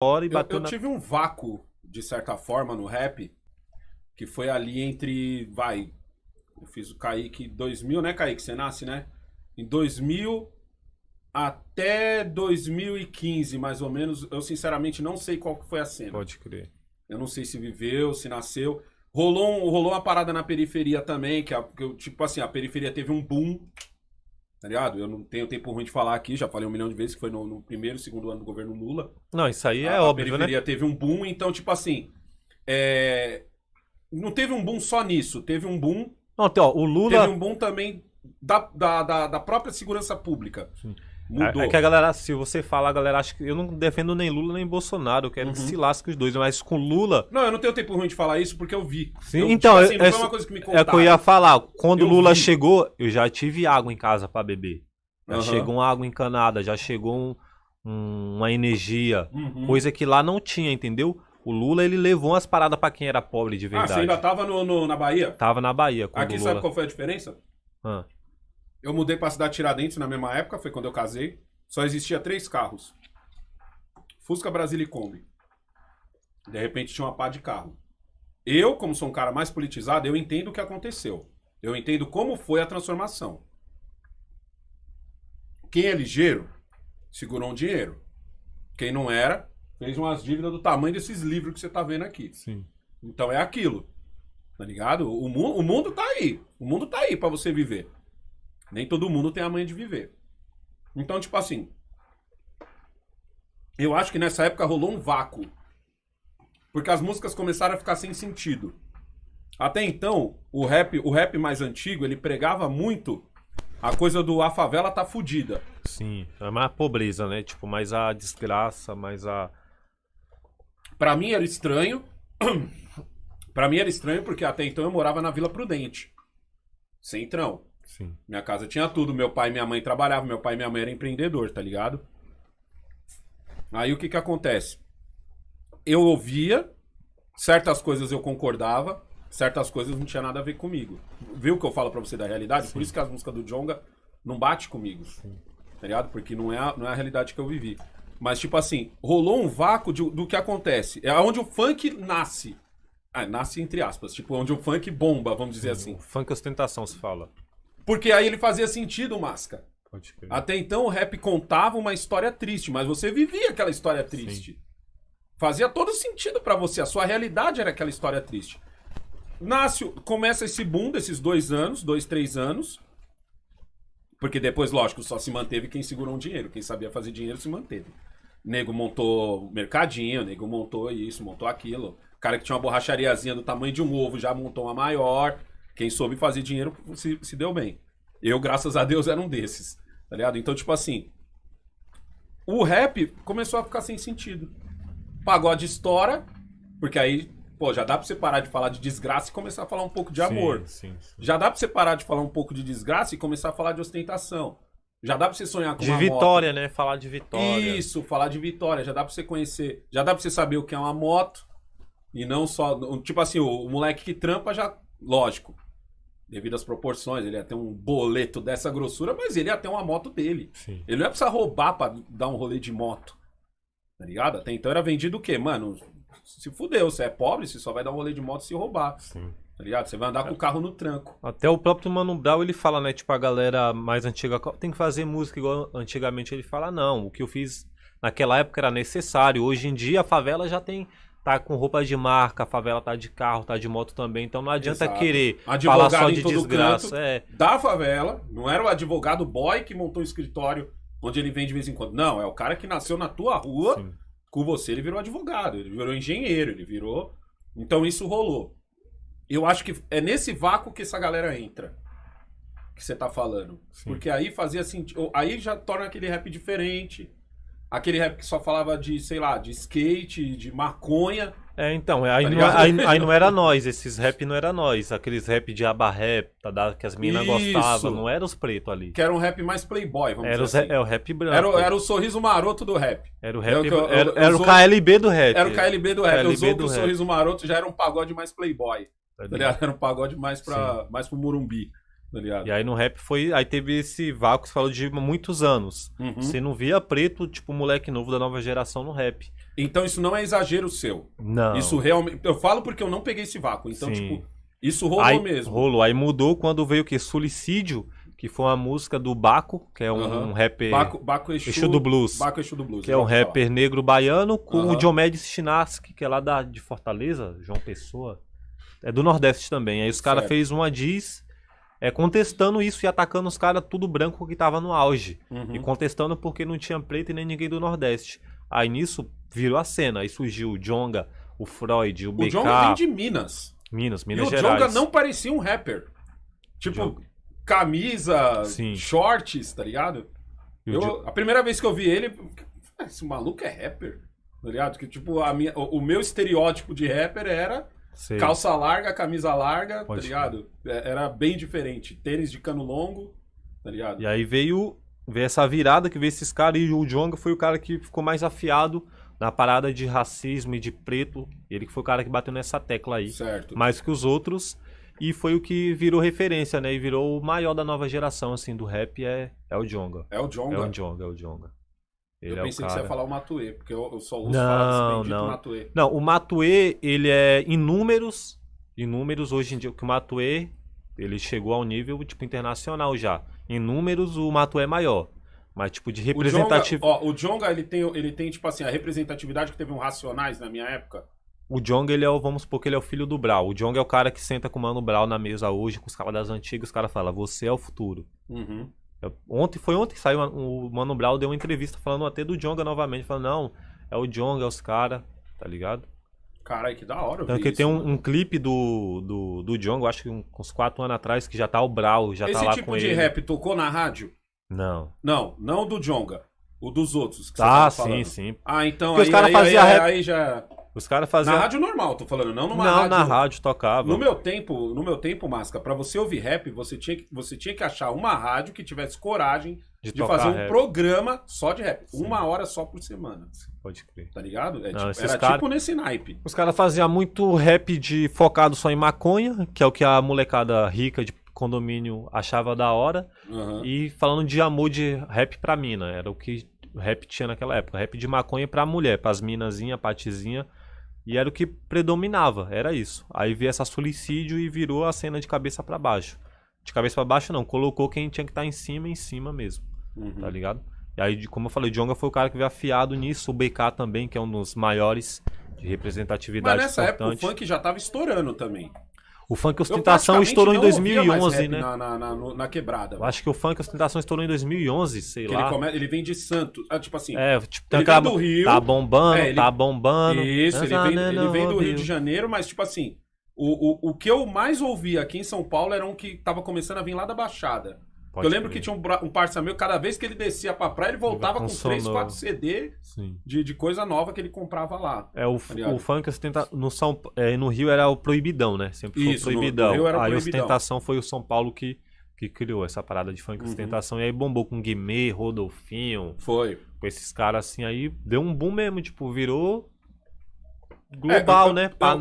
hora e bateu eu, eu na... tive um vácuo, de certa forma, no rap, que foi ali entre, vai, eu fiz o Kaique 2000, né, Kaique? Você nasce, né? Em 2000 até 2015, mais ou menos. Eu, sinceramente, não sei qual que foi a cena. Pode crer. Eu não sei se viveu, se nasceu. Rolou, um, rolou uma parada na periferia também, que, a, que eu, tipo assim, a periferia teve um boom tá ligado? Eu não tenho tempo ruim de falar aqui, já falei um milhão de vezes que foi no, no primeiro, segundo ano do governo Lula. Não, isso aí a, é a óbvio, né? periferia né? teve um boom, então, tipo assim, é... não teve um boom só nisso, teve um boom... Não, então, ó, o Lula... Teve um boom também da, da, da, da própria segurança pública. Sim. Mudou. É, é que a galera, se você falar, a galera acha que. Eu não defendo nem Lula nem Bolsonaro, eu quero uhum. que se lasque os dois, mas com Lula. Não, eu não tenho tempo ruim de falar isso porque eu vi. Sim, eu, então. Tipo é assim, é, foi uma coisa que me contaram. É que eu ia falar. Quando eu Lula vi. chegou, eu já tive água em casa para beber. Já uhum. chegou uma água encanada, já chegou um, um, uma energia, uhum. coisa que lá não tinha, entendeu? O Lula, ele levou umas paradas para quem era pobre de verdade. Ah, você ainda tava no, no, na Bahia? Tava na Bahia. Aqui Lula... sabe qual foi a diferença? Ah. Eu mudei para a cidade Tiradentes na mesma época, foi quando eu casei. Só existia três carros. Fusca, Brasília e Kombi. De repente tinha uma pá de carro. Eu, como sou um cara mais politizado, eu entendo o que aconteceu. Eu entendo como foi a transformação. Quem é ligeiro segurou um dinheiro. Quem não era, fez umas dívidas do tamanho desses livros que você está vendo aqui. Sim. Então é aquilo. Tá ligado? O, mu o mundo tá aí. O mundo tá aí para você viver. Nem todo mundo tem a manha de viver. Então, tipo assim, eu acho que nessa época rolou um vácuo. Porque as músicas começaram a ficar sem sentido. Até então, o rap, o rap mais antigo, ele pregava muito a coisa do a favela tá fudida. Sim, é mais a pobreza, né? Tipo, mais a desgraça, mais a Para mim era estranho. para mim era estranho porque até então eu morava na Vila Prudente. Centrão. Sim. Minha casa tinha tudo. Meu pai e minha mãe trabalhavam. Meu pai e minha mãe eram empreendedor, tá ligado? Aí o que que acontece? Eu ouvia, certas coisas eu concordava, certas coisas não tinha nada a ver comigo. Viu o que eu falo para você da realidade? Sim. Por isso que as músicas do Jonga não bate comigo. Sim. Tá ligado? Porque não é, a, não é a realidade que eu vivi. Mas, tipo assim, rolou um vácuo de, do que acontece. É onde o funk nasce. Ah, nasce entre aspas. Tipo, onde o funk bomba, vamos dizer Sim, assim. Funk é ostentação se fala. Porque aí ele fazia sentido, Masca. Até então o rap contava uma história triste, mas você vivia aquela história triste. Sim. Fazia todo sentido para você, a sua realidade era aquela história triste. Nasce, começa esse boom desses dois anos, dois, três anos. Porque depois, lógico, só se manteve quem segurou um dinheiro. Quem sabia fazer dinheiro se manteve. Nego montou mercadinho, nego montou isso, montou aquilo. O cara que tinha uma borrachariazinha do tamanho de um ovo já montou uma maior. Quem soube fazer dinheiro se, se deu bem. Eu, graças a Deus, era um desses. Tá ligado? Então, tipo assim, o rap começou a ficar sem sentido. Pagode estoura, porque aí, pô, já dá pra você parar de falar de desgraça e começar a falar um pouco de amor. Sim, sim, sim. Já dá pra você parar de falar um pouco de desgraça e começar a falar de ostentação. Já dá pra você sonhar com de uma vitória, moto. né? Falar de vitória. Isso, falar de vitória. Já dá pra você conhecer. Já dá pra você saber o que é uma moto. E não só. Tipo assim, o, o moleque que trampa já. Lógico devido às proporções, ele ia ter um boleto dessa grossura, mas ele ia ter uma moto dele. Sim. Ele não ia precisar roubar para dar um rolê de moto. Tá ligado? Até então era vendido o quê? Mano, se fudeu, você é pobre, você só vai dar um rolê de moto se roubar. Sim. Tá ligado? Você vai andar com o carro no tranco. Até o próprio Mano Brown, ele fala, né? Tipo, a galera mais antiga tem que fazer música igual antigamente. Ele fala, não, o que eu fiz naquela época era necessário. Hoje em dia, a favela já tem tá com roupa de marca, a favela tá de carro, tá de moto também, então não adianta Exato. querer advogado falar só de desgraça. É. Da favela, não era o advogado boy que montou um escritório onde ele vem de vez em quando. Não, é o cara que nasceu na tua rua, Sim. com você ele virou advogado, ele virou engenheiro, ele virou. Então isso rolou. Eu acho que é nesse vácuo que essa galera entra. Que você tá falando. Sim. Porque aí fazia sentido. Aí já torna aquele rap diferente. Aquele rap que só falava de, sei lá, de skate, de maconha. É, então, é, aí, tá não, é, aí, aí, não era nós, esses rap não era nós. Aqueles rap de aba rap, tá, que as meninas gostavam, não eram os pretos ali. Que era um rap mais playboy, vamos era dizer. O, assim. É o rap branco. Era, era o sorriso maroto do rap. Era o é rap. Era, era, era o KLB do rap. Era o KLB do rap. KLB os outros sorriso maroto já era um pagode mais playboy. Tá, tá era um pagode mais, pra, mais pro Murumbi. Tá e aí no rap foi. Aí teve esse vácuo que você falou de muitos anos. Uhum. Você não via preto, tipo, moleque novo da nova geração no rap. Então isso não é exagero seu. Não. Isso realmente. Eu falo porque eu não peguei esse vácuo. Então, Sim. tipo, isso rolou aí, mesmo. Rolou. Aí mudou quando veio o que? Suicídio, que foi uma música do Baco, que é um, uhum. um rapper. Baco, Baco Exu, Exu, do Blues. Baco Exu do Blues. Que é um rapper negro baiano com uhum. o Diomedes Chinaski, que é lá da, de Fortaleza, João Pessoa. É do Nordeste também. Aí os caras fez uma diz é, contestando isso e atacando os caras tudo branco que tava no auge. Uhum. E contestando porque não tinha preto e nem ninguém do Nordeste. Aí nisso virou a cena. Aí surgiu o Jonga, o Freud, o, o BK. O Jonga vem de Minas. Minas, Minas e Gerais. o Jonga não parecia um rapper. Tipo, Jonga. camisa, Sim. shorts, tá ligado? Eu, a primeira vez que eu vi ele, esse maluco é rapper, tá ligado? Que tipo, a minha, o, o meu estereótipo de rapper era Sei. Calça larga, camisa larga, tá Pode tá ligado? É, era bem diferente. Tênis de cano longo, tá ligado? E aí veio, veio essa virada que veio esses caras e o Jonga foi o cara que ficou mais afiado na parada de racismo e de preto. Ele que foi o cara que bateu nessa tecla aí. Certo. Mais que os outros. E foi o que virou referência, né? E virou o maior da nova geração, assim, do rap é, é o Jonga. É o Jonga. É o Jonga, é o Jonga. Ele eu é pensei que você ia falar o Matue, porque eu, eu só uso não, não. Matue. Não, o Matue, ele é em números, em números hoje em dia, que o Matue, ele chegou ao nível tipo internacional já. Em números o Matue é maior. Mas, tipo, de representatividade. O Jonga, ele tem, ele tem, tipo assim, a representatividade que teve um Racionais na minha época. O Jong, ele é o, vamos supor que ele é o filho do Brau. O Jong é o cara que senta com o Mano Brau na mesa hoje, com os caras das antigas, os caras falam, você é o futuro. Uhum. Ontem, foi ontem que saiu o Mano Brown, deu uma entrevista falando até do Jonga novamente. Falando, não, é o Jonga, é os caras, tá ligado? Caralho, que da hora, Tanto que tem um, um, clipe do, do, do jonga acho que uns 4 anos atrás, que já tá o Brown, já tá Esse tá lá tipo com ele. Esse tipo de rap tocou na rádio? Não. Não, não do Jonga. O dos outros. Que tá, sim, sim. Ah, então Porque aí, os cara aí, fazia aí, rap... aí já. Os caras faziam. Na rádio normal, tô falando, não numa não, rádio. Não, na rádio tocava. No meu tempo, no meu tempo, Masca, para você ouvir rap, você tinha, que, você tinha que achar uma rádio que tivesse coragem de, de fazer um rap. programa só de rap. Sim. Uma hora só por semana. Pode crer. Tá ligado? É, não, tipo, era cara... tipo nesse naipe. Os caras faziam muito rap de focado só em maconha, que é o que a molecada rica de condomínio achava da hora. Uhum. E falando de amor de rap pra mina. Era o que rap tinha naquela época. Rap de maconha pra mulher, pras minazinha, patizinha. E era o que predominava, era isso. Aí veio essa suicídio e virou a cena de cabeça para baixo. De cabeça para baixo não, colocou quem tinha que estar tá em cima, em cima mesmo. Tá uhum. Tá ligado? E aí, como eu falei, o Jonga foi o cara que veio afiado nisso, o BK também, que é um dos maiores de representatividade Mas nessa importante. época o funk já tava estourando também. O funk ostentação estourou em 2011, né? Na, na, na, na quebrada. Eu acho que o funk ostentação estourou em 2011, sei que lá. Ele, come... ele vem de Santos. Ah, tipo assim. É, tipo, ele vem do Rio. Tá bombando, é, ele... tá bombando. Isso, ele vem, ele vem do Rio de Janeiro, mas tipo assim. O, o, o que eu mais ouvia aqui em São Paulo era um que tava começando a vir lá da Baixada. Pode eu lembro crer. que tinha um, um parceiro meu, cada vez que ele descia pra praia, ele voltava com 3, 4 CD de, de, coisa nova que ele comprava lá. É, o, tá o funk tenta, no, São, é, no Rio era o proibidão, né? Sempre foi Isso, o proibidão. No, no Rio era aí proibidão. a ostentação foi o São Paulo que, que criou essa parada de funk uhum. ostentação. E aí bombou com Guimê, Rodolfinho. Foi. Com esses caras assim, aí deu um boom mesmo, tipo, virou global, é, eu, né? Eu, eu,